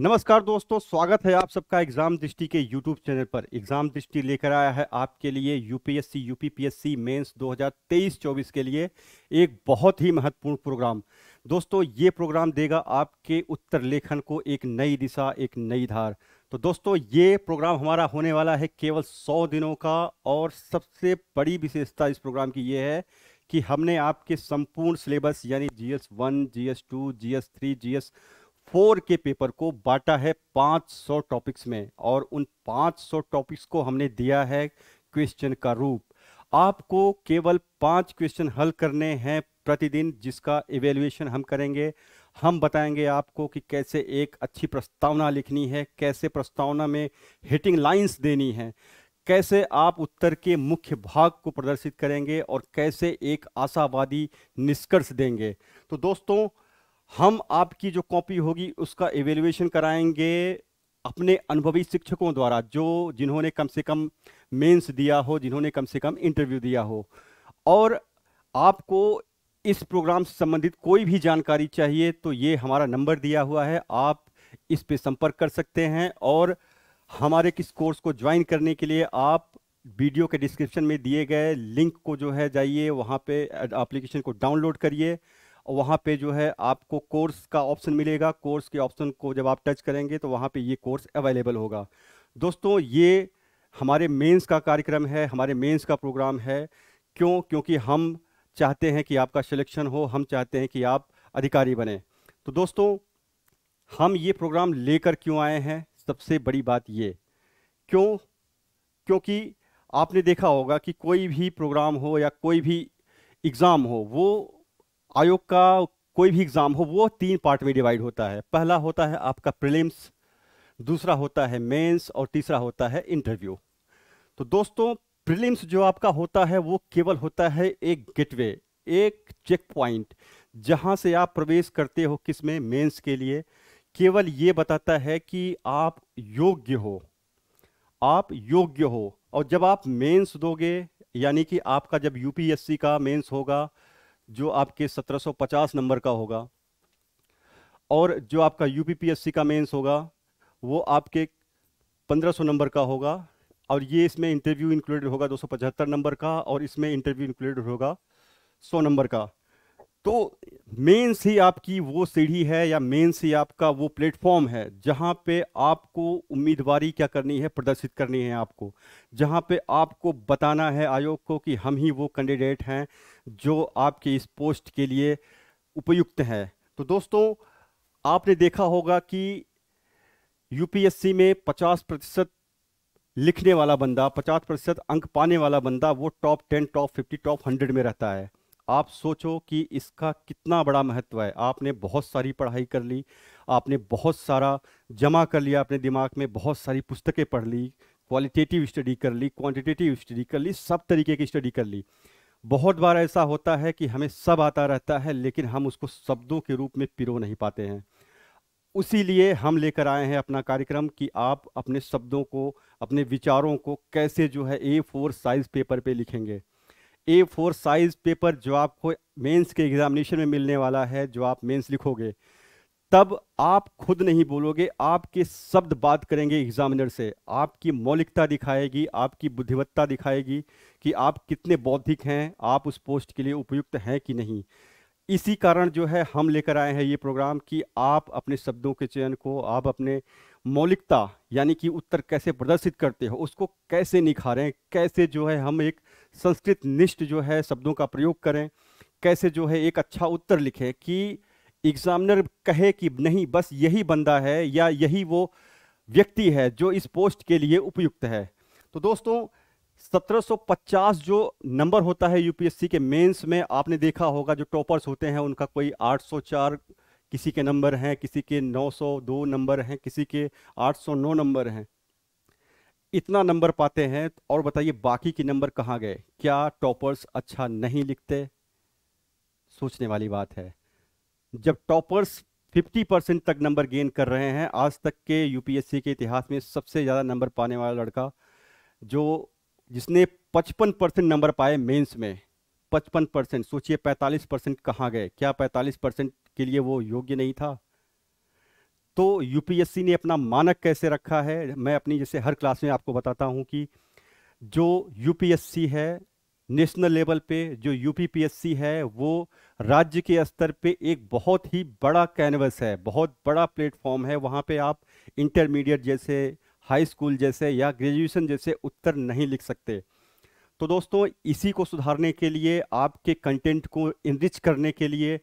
नमस्कार दोस्तों स्वागत है आप सबका एग्जाम दृष्टि के यूट्यूब चैनल पर एग्जाम दृष्टि लेकर आया है आपके लिए यूपीएससी यूपीपीएससी मेंस 2023-24 के लिए एक बहुत ही महत्वपूर्ण प्रोग्राम दोस्तों ये प्रोग्राम देगा आपके उत्तर लेखन को एक नई दिशा एक नई धार तो दोस्तों ये प्रोग्राम हमारा होने वाला है केवल सौ दिनों का और सबसे बड़ी विशेषता इस प्रोग्राम की ये है कि हमने आपके संपूर्ण सिलेबस यानी G S one G S two G S three G S four के पेपर को बांटा है 500 टॉपिक्स में और उन 500 टॉपिक्स को हमने दिया है क्वेश्चन का रूप आपको केवल पांच क्वेश्चन हल करने हैं प्रतिदिन जिसका इवेल्युएशन हम करेंगे हम बताएंगे आपको कि कैसे एक अच्छी प्रस्तावना लिखनी है कैसे प्रस्तावना में हिटिंग लाइंस देनी है कैसे आप उत्तर के मुख्य भाग को प्रदर्शित करेंगे और कैसे एक आशावादी निष्कर्ष देंगे तो दोस्तों हम आपकी जो कॉपी होगी उसका एवेल्युएशन कराएंगे अपने अनुभवी शिक्षकों द्वारा जो जिन्होंने कम से कम मेंस दिया हो जिन्होंने कम से कम इंटरव्यू दिया हो और आपको इस प्रोग्राम से संबंधित कोई भी जानकारी चाहिए तो ये हमारा नंबर दिया हुआ है आप इस पे संपर्क कर सकते हैं और हमारे किस कोर्स को ज्वाइन करने के लिए आप वीडियो के डिस्क्रिप्शन में दिए गए लिंक को जो है जाइए वहाँ पे एप्लीकेशन को डाउनलोड करिए और वहाँ पे जो है आपको कोर्स का ऑप्शन मिलेगा कोर्स के ऑप्शन को जब आप टच करेंगे तो वहाँ पे ये कोर्स अवेलेबल होगा दोस्तों ये हमारे मेंस का कार्यक्रम है हमारे मेंस का प्रोग्राम है क्यों क्योंकि हम चाहते हैं कि आपका सिलेक्शन हो हम चाहते हैं कि आप अधिकारी बने तो दोस्तों हम ये प्रोग्राम लेकर क्यों आए हैं सबसे बड़ी बात ये क्यों क्योंकि आपने देखा होगा कि कोई भी प्रोग्राम हो या कोई भी एग्ज़ाम हो वो आयोग का कोई भी एग्ज़ाम हो वो तीन पार्ट में डिवाइड होता है पहला होता है आपका प्रिलिम्स दूसरा होता है मेंस और तीसरा होता है इंटरव्यू तो दोस्तों प्रिलिम्स जो आपका होता है वो केवल होता है एक गेटवे एक चेक पॉइंट जहाँ से आप प्रवेश करते हो किस में मेंस के लिए केवल ये बताता है कि आप योग्य हो आप योग्य हो और जब आप मेंस दोगे यानी कि आपका जब यूपीएससी का मेंस होगा जो आपके 1750 नंबर का होगा और जो आपका यूपीपीएससी का मेंस होगा वो आपके 1500 नंबर का होगा और ये इसमें इंटरव्यू इंक्लूडेड होगा 275 नंबर का और इसमें इंटरव्यू इंक्लूडेड होगा 100 नंबर का तो मेंस ही आपकी वो सीढ़ी है या मेंस ही आपका वो प्लेटफॉर्म है जहाँ पे आपको उम्मीदवारी क्या करनी है प्रदर्शित करनी है आपको जहाँ पे आपको बताना है आयोग को कि हम ही वो कैंडिडेट हैं जो आपके इस पोस्ट के लिए उपयुक्त हैं तो दोस्तों आपने देखा होगा कि यूपीएससी में 50 प्रतिशत लिखने वाला बंदा 50 प्रतिशत अंक पाने वाला बंदा वो टॉप 10 टॉप 50 टॉप 100 में रहता है आप सोचो कि इसका कितना बड़ा महत्व है आपने बहुत सारी पढ़ाई कर ली आपने बहुत सारा जमा कर लिया अपने दिमाग में बहुत सारी पुस्तकें पढ़ ली क्वालिटेटिव स्टडी कर ली क्वांटिटेटिव स्टडी कर ली सब तरीके की स्टडी कर ली बहुत बार ऐसा होता है कि हमें सब आता रहता है लेकिन हम उसको शब्दों के रूप में पिरो नहीं पाते हैं उसी लिए हम लेकर आए हैं अपना कार्यक्रम कि आप अपने शब्दों को अपने विचारों को कैसे जो है ए फोर साइज़ पेपर पे लिखेंगे ए फोर साइज पेपर जो आपको मेंस के एग्जामिनेशन में मिलने वाला है जो आप मेंस लिखोगे तब आप खुद नहीं बोलोगे आपके शब्द बात करेंगे एग्जामिनर से आपकी मौलिकता दिखाएगी आपकी बुद्धिमत्ता दिखाएगी कि आप कितने बौद्धिक हैं आप उस पोस्ट के लिए उपयुक्त हैं कि नहीं इसी कारण जो है हम लेकर आए हैं ये प्रोग्राम कि आप अपने शब्दों के चयन को आप अपने मौलिकता यानी कि उत्तर कैसे प्रदर्शित करते हो उसको कैसे निखारें कैसे जो है हम एक संस्कृत निष्ठ जो है शब्दों का प्रयोग करें कैसे जो है एक अच्छा उत्तर लिखें कि एग्जामिनर कहे कि नहीं बस यही बंदा है या यही वो व्यक्ति है जो इस पोस्ट के लिए उपयुक्त है तो दोस्तों 1750 जो नंबर होता है यूपीएससी के मेंस में आपने देखा होगा जो टॉपर्स होते हैं उनका कोई 804 किसी के नंबर हैं किसी के 902 नंबर हैं किसी के 809 नंबर हैं इतना नंबर पाते हैं और बताइए बाकी के नंबर कहाँ गए क्या टॉपर्स अच्छा नहीं लिखते सोचने वाली बात है जब टॉपर्स 50 परसेंट तक नंबर गेन कर रहे हैं आज तक के यूपीएससी के इतिहास में सबसे ज़्यादा नंबर पाने वाला लड़का जो जिसने 55 परसेंट नंबर पाए मेंस में 55 परसेंट सोचिए 45 परसेंट कहाँ गए क्या 45 परसेंट के लिए वो योग्य नहीं था तो यूपीएससी ने अपना मानक कैसे रखा है मैं अपनी जैसे हर क्लास में आपको बताता हूँ कि जो यूपीएससी है नेशनल लेवल पे जो यूपीपीएससी है वो राज्य के स्तर पे एक बहुत ही बड़ा कैनवस है बहुत बड़ा प्लेटफॉर्म है वहाँ पे आप इंटरमीडिएट जैसे हाई स्कूल जैसे या ग्रेजुएशन जैसे उत्तर नहीं लिख सकते तो दोस्तों इसी को सुधारने के लिए आपके कंटेंट को इनरिच करने के लिए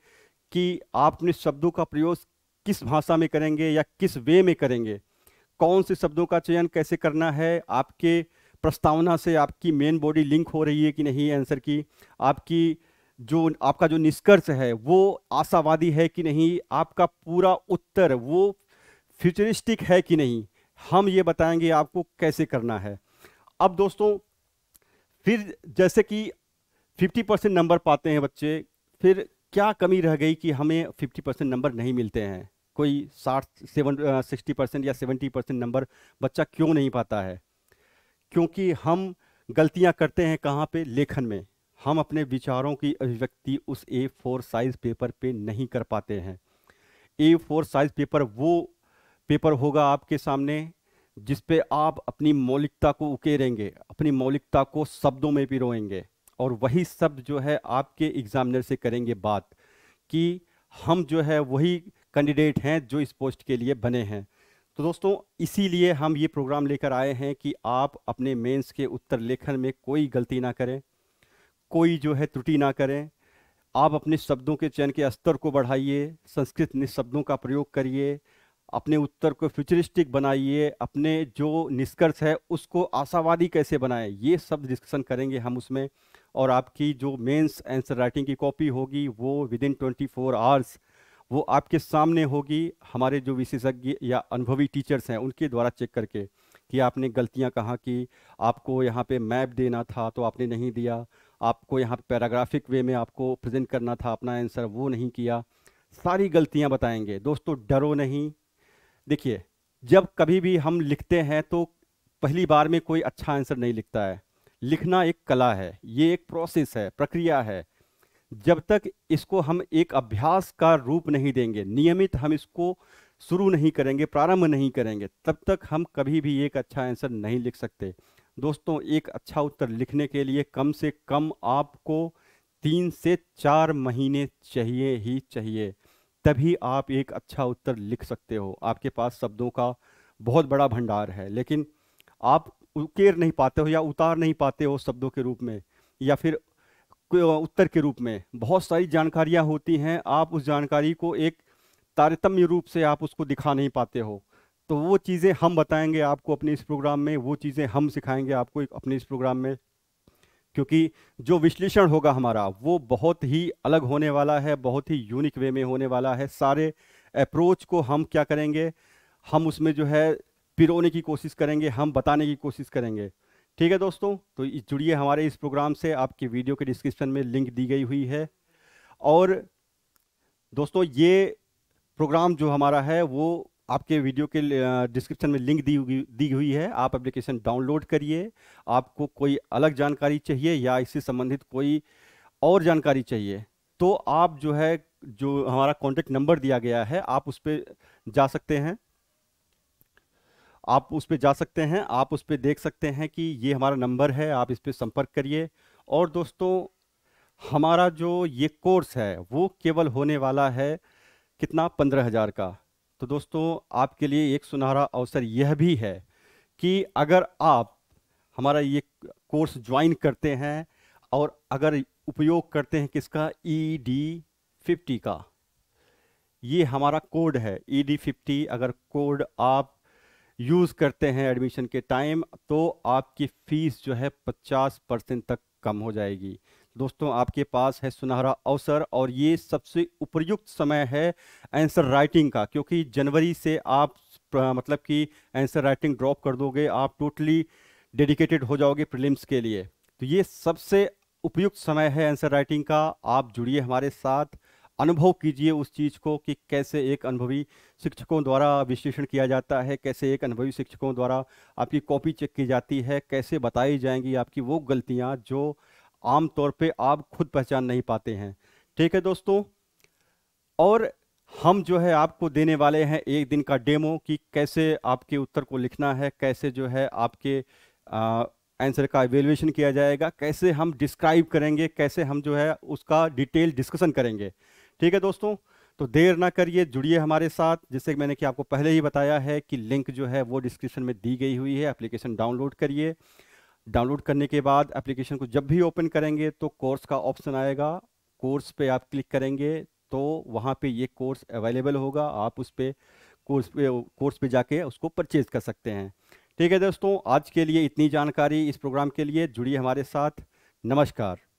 कि आपने शब्दों का प्रयोग किस भाषा में करेंगे या किस वे में करेंगे कौन से शब्दों का चयन कैसे करना है आपके प्रस्तावना से आपकी मेन बॉडी लिंक हो रही है कि नहीं आंसर की आपकी जो आपका जो निष्कर्ष है वो आशावादी है कि नहीं आपका पूरा उत्तर वो फ्यूचरिस्टिक है कि नहीं हम ये बताएंगे आपको कैसे करना है अब दोस्तों फिर जैसे कि 50 परसेंट नंबर पाते हैं बच्चे फिर क्या कमी रह गई कि हमें 50 परसेंट नंबर नहीं मिलते हैं कोई साठ सेवन सिक्सटी परसेंट या सेवेंटी परसेंट नंबर बच्चा क्यों नहीं पाता है क्योंकि हम गलतियां करते हैं कहाँ पे लेखन में हम अपने विचारों की अभिव्यक्ति उस ए फोर साइज़ पेपर पे नहीं कर पाते हैं ए फोर साइज़ पेपर वो पेपर होगा आपके सामने जिस पे आप अपनी मौलिकता को उकेरेंगे अपनी मौलिकता को शब्दों में पिरोएंगे और वही शब्द जो है आपके एग्ज़ामिनर से करेंगे बात कि हम जो है वही कैंडिडेट हैं जो इस पोस्ट के लिए बने हैं तो दोस्तों इसीलिए हम ये प्रोग्राम लेकर आए हैं कि आप अपने मेंस के उत्तर लेखन में कोई गलती ना करें कोई जो है त्रुटि ना करें आप अपने शब्दों के चयन के स्तर को बढ़ाइए संस्कृत शब्दों का प्रयोग करिए अपने उत्तर को फ्यूचरिस्टिक बनाइए अपने जो निष्कर्ष है उसको आशावादी कैसे बनाएं ये सब डिस्कशन करेंगे हम उसमें और आपकी जो मेंस आंसर राइटिंग की कॉपी होगी वो within twenty four hours वो आपके सामने होगी हमारे जो विशेषज्ञ या अनुभवी टीचर्स हैं उनके द्वारा चेक करके कि आपने गलतियां कहाँ की आपको यहाँ पे मैप देना था तो आपने नहीं दिया आपको यहाँ पे पैराग्राफिक वे में आपको प्रेजेंट करना था अपना आंसर वो नहीं किया सारी गलतियाँ बताएंगे दोस्तों डरो नहीं देखिए जब कभी भी हम लिखते हैं तो पहली बार में कोई अच्छा आंसर नहीं लिखता है लिखना एक कला है ये एक प्रोसेस है प्रक्रिया है जब तक इसको हम एक अभ्यास का रूप नहीं देंगे नियमित हम इसको शुरू नहीं करेंगे प्रारंभ नहीं करेंगे तब तक हम कभी भी एक अच्छा आंसर नहीं लिख सकते दोस्तों एक अच्छा उत्तर लिखने के लिए कम से कम आपको तीन से चार महीने चाहिए ही चाहिए तभी आप एक अच्छा उत्तर लिख सकते हो आपके पास शब्दों का बहुत बड़ा भंडार है लेकिन आप उकेर नहीं पाते हो या उतार नहीं पाते हो शब्दों के रूप में या फिर उत्तर के रूप में बहुत सारी जानकारियाँ होती हैं आप उस जानकारी को एक तारतम्य रूप से आप उसको दिखा नहीं पाते हो तो वो चीज़ें हम बताएंगे आपको अपने इस प्रोग्राम में वो चीज़ें हम सिखाएंगे आपको अपने इस प्रोग्राम में क्योंकि जो विश्लेषण होगा हमारा वो बहुत ही अलग होने वाला है बहुत ही यूनिक वे में होने वाला है सारे अप्रोच को हम क्या करेंगे हम उसमें जो है पिरोने की कोशिश करेंगे हम बताने की कोशिश करेंगे ठीक है दोस्तों तो जुड़िए हमारे इस प्रोग्राम से आपकी वीडियो के डिस्क्रिप्शन में लिंक दी गई हुई है और दोस्तों ये प्रोग्राम जो हमारा है वो आपके वीडियो के डिस्क्रिप्शन में लिंक दी दी हुई है आप एप्लीकेशन डाउनलोड करिए आपको कोई अलग जानकारी चाहिए या इससे संबंधित कोई और जानकारी चाहिए तो आप जो है जो हमारा कॉन्टेक्ट नंबर दिया गया है आप उस पर जा सकते हैं आप उस पर जा सकते हैं आप उस पर देख सकते हैं कि ये हमारा नंबर है आप इस पर संपर्क करिए और दोस्तों हमारा जो ये कोर्स है वो केवल होने वाला है कितना पंद्रह हज़ार का तो दोस्तों आपके लिए एक सुनहरा अवसर यह भी है कि अगर आप हमारा ये कोर्स ज्वाइन करते हैं और अगर उपयोग करते हैं किसका ई e डी फिफ्टी का ये हमारा कोड है ई e डी फिफ्टी अगर कोड आप यूज़ करते हैं एडमिशन के टाइम तो आपकी फ़ीस जो है पचास परसेंट तक कम हो जाएगी दोस्तों आपके पास है सुनहरा अवसर और ये सबसे उपयुक्त समय है आंसर राइटिंग का क्योंकि जनवरी से आप मतलब कि आंसर राइटिंग ड्रॉप कर दोगे आप टोटली डेडिकेटेड हो जाओगे प्रीलिम्स के लिए तो ये सबसे उपयुक्त समय है आंसर राइटिंग का आप जुड़िए हमारे साथ अनुभव कीजिए उस चीज़ को कि कैसे एक अनुभवी शिक्षकों द्वारा विश्लेषण किया जाता है कैसे एक अनुभवी शिक्षकों द्वारा आपकी कॉपी चेक की जाती है कैसे बताई जाएंगी आपकी वो गलतियाँ जो आम तौर पे आप खुद पहचान नहीं पाते हैं ठीक है दोस्तों और हम जो है आपको देने वाले हैं एक दिन का डेमो कि कैसे आपके उत्तर को लिखना है कैसे जो है आपके आ, आंसर का एवेल्युएशन किया जाएगा कैसे हम डिस्क्राइब करेंगे कैसे हम जो है उसका डिटेल डिस्कशन करेंगे ठीक है दोस्तों तो देर ना करिए जुड़िए हमारे साथ जिससे मैंने कि आपको पहले ही बताया है कि लिंक जो है वो डिस्क्रिप्शन में दी गई हुई है एप्लीकेशन डाउनलोड करिए डाउनलोड करने के बाद एप्लीकेशन को जब भी ओपन करेंगे तो कोर्स का ऑप्शन आएगा कोर्स पे आप क्लिक करेंगे तो वहाँ पे ये कोर्स अवेलेबल होगा आप उस पर कोर्स पे कोर्स पे जाके उसको परचेज़ कर सकते हैं ठीक है दोस्तों आज के लिए इतनी जानकारी इस प्रोग्राम के लिए जुड़िए हमारे साथ नमस्कार